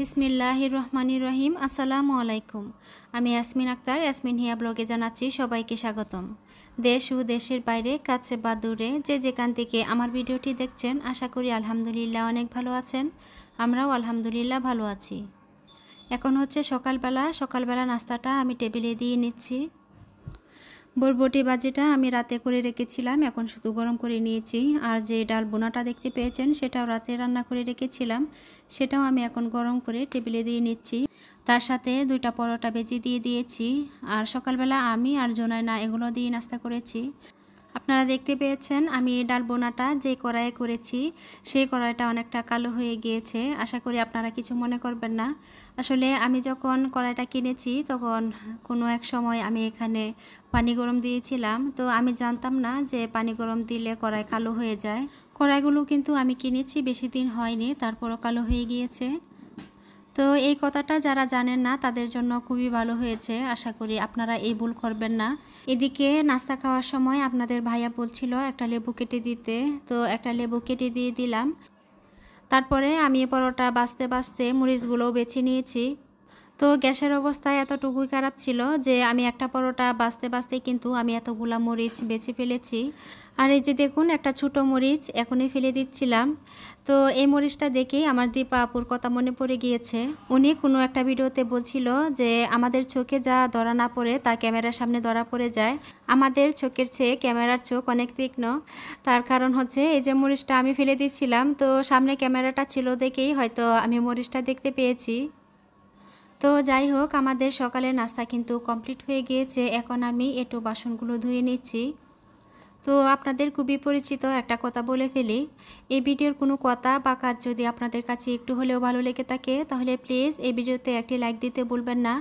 বিসমিল্লাহ রহমান রহিম আসসালামু আলাইকুম আমি ইয়াসমিন আক্তার ইয়াসমিন হিয়া ব্লগে জানাচ্ছি সবাইকে স্বাগতম দেশ ও দেশের বাইরে কাছে বা দূরে যে যেখান থেকে আমার ভিডিওটি দেখছেন আশা করি আলহামদুলিল্লাহ অনেক ভালো আছেন আমরাও আলহামদুলিল্লাহ ভালো আছি এখন হচ্ছে সকালবেলা সকালবেলা নাস্তাটা আমি টেবিলে দিয়ে নিচ্ছি বরবটি ভাজিটা আমি রাতে করে রেখেছিলাম এখন শুধু গরম করে নিয়েছি আর যে ডাল বোনাটা দেখতে পেয়েছেন সেটাও রাতে রান্না করে রেখেছিলাম সেটাও আমি এখন গরম করে টেবিলে দিয়ে নিচ্ছি তার সাথে দুইটা পরোটা ভেজে দিয়ে দিয়েছি আর সকালবেলা আমি আর জোনায় না এগুলো দিয়ে নাস্তা করেছি আপনারা দেখতে পেয়েছেন আমি ডাল বোনাটা যে কড়াইয়ে করেছি সেই কড়াইটা অনেকটা কালো হয়ে গিয়েছে আশা করি আপনারা কিছু মনে করবেন না আসলে আমি যখন কড়াইটা কিনেছি তখন কোনো এক সময় আমি এখানে পানি গরম দিয়েছিলাম তো আমি জানতাম না যে পানি গরম দিলে কড়াই কালো হয়ে যায় কড়াইগুলো কিন্তু আমি কিনেছি বেশি দিন হয়নি তারপরও কালো হয়ে গিয়েছে তো এই কথাটা যারা জানেন না তাদের জন্য খুবই ভালো হয়েছে আশা করি আপনারা এই ভুল করবেন না এদিকে নাস্তা খাওয়ার সময় আপনাদের ভাইয়া বলছিল একটা লেবু কেটে দিতে তো একটা লেবু কেটে দিয়ে দিলাম তারপরে আমি পরোটা বাঁচতে বাঁচতে মরিচগুলোও বেছে নিয়েছি তো গ্যাসের অবস্থা এতটুকুই খারাপ ছিল যে আমি একটা পরোটা বাঁচতে বাঁচতে কিন্তু আমি এতগুলা মরিচ বেছে ফেলেছি আর এই যে দেখুন একটা ছোট মরিচ এখনই ফেলে দিচ্ছিলাম তো এই মরিচটা দেখে আমার দীপা আপুর কথা মনে পড়ে গিয়েছে উনি কোনো একটা ভিডিওতে বলছিল যে আমাদের চোখে যা ধরা না পড়ে তা ক্যামেরার সামনে ধরা পড়ে যায় আমাদের চোখের চেয়ে ক্যামেরার চোখ অনেক তীক্ষ্ণ তার কারণ হচ্ছে এই যে মরিচটা আমি ফেলে দিচ্ছিলাম তো সামনে ক্যামেরাটা ছিল দেখেই হয়তো আমি মরিচটা দেখতে পেয়েছি তো যাই হোক আমাদের সকালের নাস্তা কিন্তু কমপ্লিট হয়ে গিয়েছে এখন আমি এটো বাসনগুলো ধুয়ে নিচ্ছি তো আপনাদের খুবই পরিচিত একটা কথা বলে ফেলি এই ভিডিওর কোনো কথা বা কাজ যদি আপনাদের কাছে একটু হলেও ভালো লেগে থাকে তাহলে প্লিজ এই ভিডিওতে একটি লাইক দিতে ভুলবেন না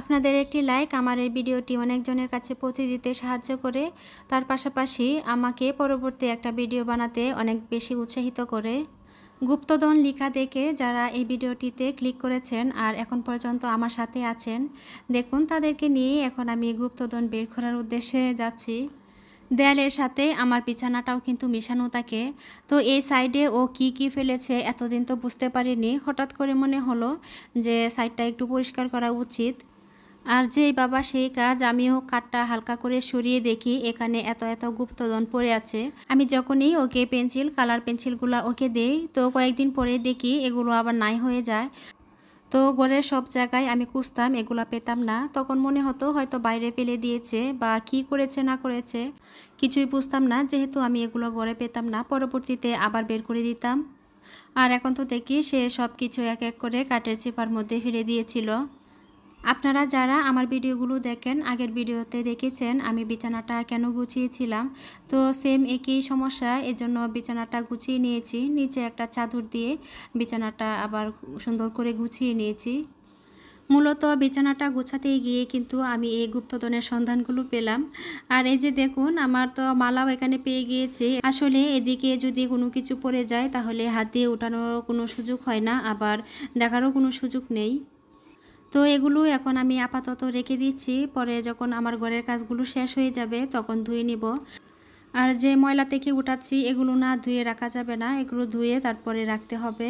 আপনাদের একটি লাইক আমার এই ভিডিওটি অনেকজনের কাছে পৌঁছে দিতে সাহায্য করে তার পাশাপাশি আমাকে পরবর্তী একটা ভিডিও বানাতে অনেক বেশি উৎসাহিত করে গুপ্তদন লিখা দেখে যারা এই ভিডিওটিতে ক্লিক করেছেন আর এখন পর্যন্ত আমার সাথে আছেন দেখুন তাদেরকে নিয়ে এখন আমি গুপ্তদন বের করার উদ্দেশ্যে যাচ্ছি দেয়ালের সাথে আমার বিছানাটাও কিন্তু মিশানো থাকে তো এই সাইডে ও কি কি ফেলেছে এতদিন তো বুঝতে পারিনি হঠাৎ করে মনে হলো যে সাইডটা একটু পরিষ্কার করা উচিত আর যেই বাবা সেই কাজ আমিও কাঠটা হালকা করে সরিয়ে দেখি এখানে এত এত গুপ্তদন পড়ে আছে আমি যখনই ওকে পেন্সিল কালার পেন্সিলগুলো ওকে দেই তো কয়েকদিন পরে দেখি এগুলো আবার নাই হয়ে যায় তো ঘরের সব জায়গায় আমি কুঁজতাম এগুলা পেতাম না তখন মনে হতো হয়তো বাইরে ফেলে দিয়েছে বা কি করেছে না করেছে কিছুই বুঝতাম না যেহেতু আমি এগুলো ঘরে পেতাম না পরবর্তীতে আবার বের করে দিতাম আর এখন তো দেখি সে সব কিছু এক এক করে কাঠের চেপার মধ্যে ফেলে দিয়েছিল আপনারা যারা আমার ভিডিওগুলো দেখেন আগের ভিডিওতে দেখেছেন আমি বিছানাটা কেন গুছিয়েছিলাম তো সেম একই সমস্যা এজন্য বিছানাটা গুছিয়ে নিয়েছি নিচে একটা চাদর দিয়ে বিছানাটা আবার সুন্দর করে গুছিয়ে নিয়েছি মূলত বিছানাটা গুছাতে গিয়ে কিন্তু আমি এই গুপ্তধনের সন্ধানগুলো পেলাম আর এই যে দেখুন আমার তো মালাও এখানে পেয়ে গিয়েছে আসলে এদিকে যদি কোনো কিছু পড়ে যায় তাহলে হাত দিয়ে ওঠানোর কোনো সুযোগ হয় না আবার দেখারও কোনো সুযোগ নেই তো এগুলো এখন আমি আপাতত রেখে দিচ্ছি পরে যখন আমার ঘরের কাজগুলো শেষ হয়ে যাবে তখন ধুয়ে নিব আর যে ময়লা থেকে উঠাচ্ছি এগুলো না ধুয়ে রাখা যাবে না এগুলো ধুয়ে তারপরে রাখতে হবে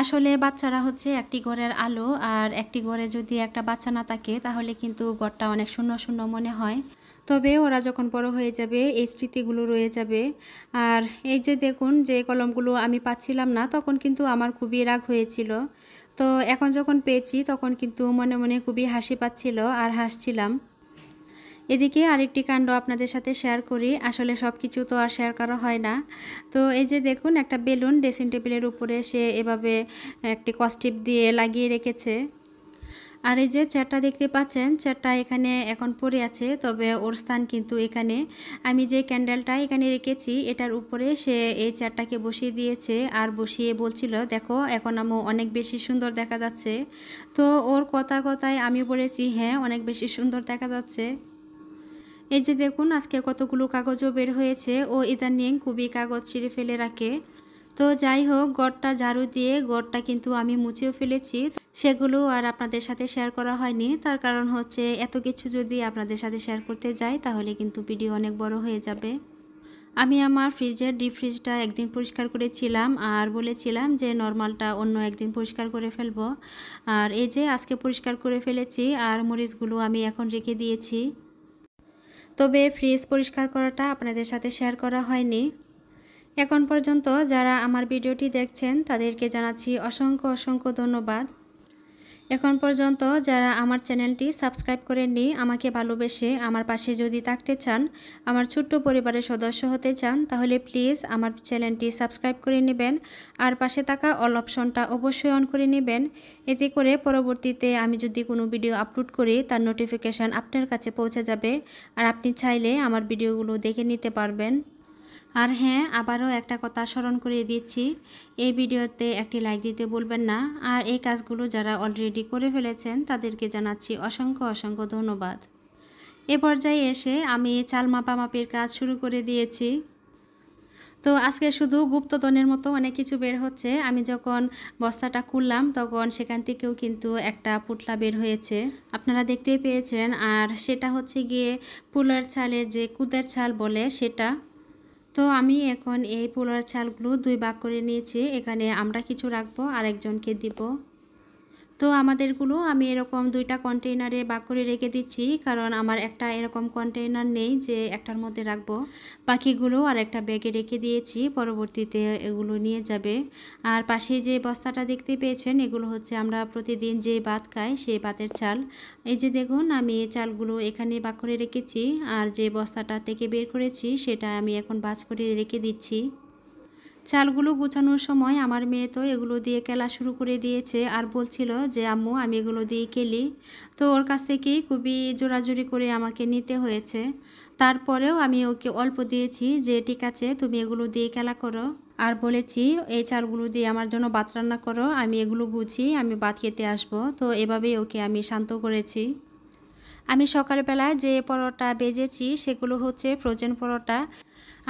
আসলে বাচ্চারা হচ্ছে একটি ঘরের আলো আর একটি ঘরে যদি একটা বাচ্চা না থাকে তাহলে কিন্তু ঘরটা অনেক শূন্য শূন্য মনে হয় তবে ওরা যখন বড় হয়ে যাবে এই স্মৃতিগুলো রয়ে যাবে আর এই যে দেখুন যে কলমগুলো আমি পাচ্ছিলাম না তখন কিন্তু আমার খুবই রাগ হয়েছিল তো এখন যখন পেয়েছি তখন কিন্তু মনে মনে খুবই হাসি পাচ্ছিল আর হাসছিলাম এদিকে আরেকটি কাণ্ড আপনাদের সাথে শেয়ার করি আসলে সব কিছু তো আর শেয়ার করা হয় না তো এই যে দেখুন একটা বেলুন ড্রেসিং টেবিলের উপরে সে এভাবে একটি কস্টিপ দিয়ে লাগিয়ে রেখেছে আর এই যে চারটা দেখতে পাচ্ছেন চারটা এখানে এখন পড়ে আছে তবে ওর স্থান কিন্তু এখানে আমি যে ক্যান্ডেলটা এখানে রেখেছি এটার উপরে সে এই চেয়ারটাকে বসিয়ে দিয়েছে আর বসিয়ে বলছিল দেখো এখন আমও অনেক বেশি সুন্দর দেখা যাচ্ছে তো ওর কথা কথায় আমি বলেছি হ্যাঁ অনেক বেশি সুন্দর দেখা যাচ্ছে এই যে দেখুন আজকে কতগুলো কাগজও বের হয়েছে ও ইদানিং খুবই কাগজ ছিঁড়ে ফেলে রাখে তো যাই হোক গড়টা ঝাড়ু দিয়ে গড়টা কিন্তু আমি মুছেও ফেলেছি সেগুলো আর আপনাদের সাথে শেয়ার করা হয়নি তার কারণ হচ্ছে এত কিছু যদি আপনাদের সাথে শেয়ার করতে যাই তাহলে কিন্তু ভিডিও অনেক বড় হয়ে যাবে আমি আমার ফ্রিজের ডিপ ফ্রিজটা একদিন পরিষ্কার করেছিলাম আর বলেছিলাম যে নর্মালটা অন্য একদিন পরিষ্কার করে ফেলব আর এই যে আজকে পরিষ্কার করে ফেলেছি আর মরিচগুলো আমি এখন রেখে দিয়েছি তবে ফ্রিজ পরিষ্কার করাটা আপনাদের সাথে শেয়ার করা হয়নি এখন পর্যন্ত যারা আমার ভিডিওটি দেখছেন তাদেরকে জানাচ্ছি অসংখ্য অসংখ্য ধন্যবাদ এখন পর্যন্ত যারা আমার চ্যানেলটি সাবস্ক্রাইব করেননি আমাকে ভালোবেসে আমার পাশে যদি থাকতে চান আমার ছোট্ট পরিবারের সদস্য হতে চান তাহলে প্লিজ আমার চ্যানেলটি সাবস্ক্রাইব করে নেবেন আর পাশে থাকা অল অপশনটা অবশ্যই অন করে নেবেন এতে করে পরবর্তীতে আমি যদি কোনো ভিডিও আপলোড করি তার নোটিফিকেশান আপনার কাছে পৌঁছে যাবে আর আপনি চাইলে আমার ভিডিওগুলো দেখে নিতে পারবেন আর হ্যাঁ আবারও একটা কথা স্মরণ করিয়ে দিচ্ছি এই ভিডিওতে একটি লাইক দিতে বলবেন না আর এই কাজগুলো যারা অলরেডি করে ফেলেছেন তাদেরকে জানাচ্ছি অসংখ্য অসংখ্য ধন্যবাদ এ পর্যায়ে এসে আমি চাল মাপামাপির কাজ শুরু করে দিয়েছি তো আজকে শুধু গুপ্তধনের মতো অনেক কিছু বের হচ্ছে আমি যখন বস্তাটা খুললাম তখন সেখান থেকেও কিন্তু একটা পুটলা বের হয়েছে আপনারা দেখতেই পেয়েছেন আর সেটা হচ্ছে গিয়ে পুলার চালের যে কুদের চাল বলে সেটা তো আমি এখন এই পোলার চালগুলো দুই ভাগ করে নিয়েছি এখানে আমরা কিছু রাখবো আরেকজনকে দিব তো আমাদেরগুলো আমি এরকম দুইটা কন্টেইনারে বাক করে রেখে দিচ্ছি কারণ আমার একটা এরকম কন্টেইনার নেই যে একটার মধ্যে রাখবো পাখিগুলো আর একটা ব্যাগে রেখে দিয়েছি পরবর্তীতে এগুলো নিয়ে যাবে আর পাশে যে বস্তাটা দেখতে পেয়েছেন এগুলো হচ্ছে আমরা প্রতিদিন যে ভাত খাই সেই ভাতের চাল এই যে দেখুন আমি চালগুলো এখানে বাক করে রেখেছি আর যে বস্তাটা থেকে বের করেছি সেটা আমি এখন বাজ করে রেখে দিচ্ছি চালগুলো গোছানোর সময় আমার মেয়ে তো এগুলো দিয়ে কেলা শুরু করে দিয়েছে আর বলছিল যে আম্মু আমি এগুলো দিয়ে কেলি তো ওর কাছ থেকেই খুবই জোরাজুরি করে আমাকে নিতে হয়েছে তারপরেও আমি ওকে অল্প দিয়েছি যে ঠিক আছে তুমি এগুলো দিয়ে খেলা করো আর বলেছি এই চালগুলো দিয়ে আমার জন্য ভাত রান্না করো আমি এগুলো গুছিয়ে আমি ভাত খেতে আসবো তো এভাবেই ওকে আমি শান্ত করেছি আমি সকালবেলায় যে পরোটা বেজেছি সেগুলো হচ্ছে ফ্রোজেন পরোটা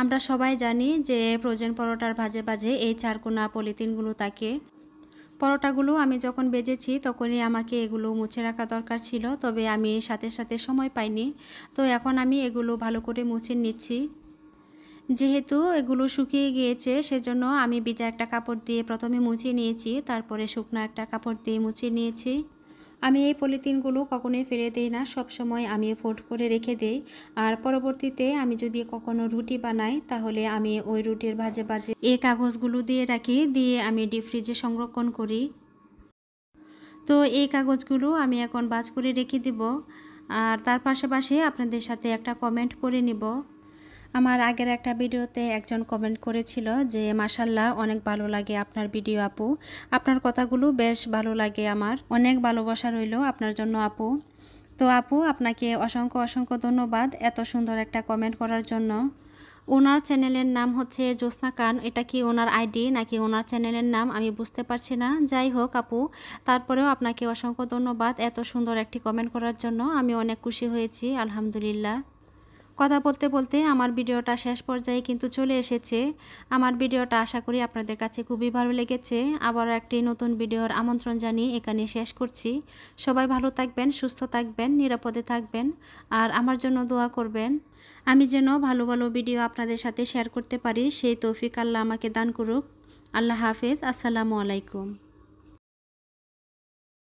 আমরা সবাই জানি যে ফ্রোজেন পরোটার ভাজে ভাজে এই চারকোনা পলিথিনগুলো থাকে পরোটাগুলো আমি যখন বেজেছি তখনই আমাকে এগুলো মুছে রাখা দরকার ছিল তবে আমি সাথে সাথে সময় পাইনি তো এখন আমি এগুলো ভালো করে মুছে নিচ্ছি যেহেতু এগুলো শুকিয়ে গিয়েছে সেজন্য আমি বিজা একটা কাপড় দিয়ে প্রথমে মুছে নিয়েছি তারপরে শুকনো একটা কাপড় দিয়ে মুছিয়ে নিয়েছি আমি এই পলিথিনগুলো কখনোই ফেলে দিই না সবসময় আমি ফোল্ড করে রেখে দিই আর পরবর্তীতে আমি যদি কখনো রুটি বানাই তাহলে আমি ওই রুটির ভাজে ভাজে এই কাগজগুলো দিয়ে রাখি দিয়ে আমি ডিপ ফ্রিজে সংরক্ষণ করি তো এই কাগজগুলো আমি এখন বাজ করে রেখে দিব আর তার পাশাপাশি আপনাদের সাথে একটা কমেন্ট করে নিব আমার আগের একটা ভিডিওতে একজন কমেন্ট করেছিল যে মাসাল্লাহ অনেক ভালো লাগে আপনার ভিডিও আপু আপনার কথাগুলো বেশ ভালো লাগে আমার অনেক ভালোবাসা রইল আপনার জন্য আপু তো আপু আপনাকে অসংখ্য অসংখ্য ধন্যবাদ এত সুন্দর একটা কমেন্ট করার জন্য ওনার চ্যানেলের নাম হচ্ছে জ্যোৎস্না কান এটা কি ওনার আইডি নাকি ওনার চ্যানেলের নাম আমি বুঝতে পারছি না যাই হোক আপু তারপরেও আপনাকে অসংখ্য ধন্যবাদ এত সুন্দর একটি কমেন্ট করার জন্য আমি অনেক খুশি হয়েছি আলহামদুলিল্লাহ কথা বলতে বলতে আমার ভিডিওটা শেষ পর্যায়ে কিন্তু চলে এসেছে আমার ভিডিওটা আশা করি আপনাদের কাছে খুবই ভালো লেগেছে আবারও একটি নতুন ভিডিওর আমন্ত্রণ জানিয়ে এখানে শেষ করছি সবাই ভালো থাকবেন সুস্থ থাকবেন নিরাপদে থাকবেন আর আমার জন্য দোয়া করবেন আমি যেন ভালো ভালো ভিডিও আপনাদের সাথে শেয়ার করতে পারি সেই তৌফিক আল্লাহ আমাকে দান করুক আল্লাহ হাফেজ আসসালামু আলাইকুম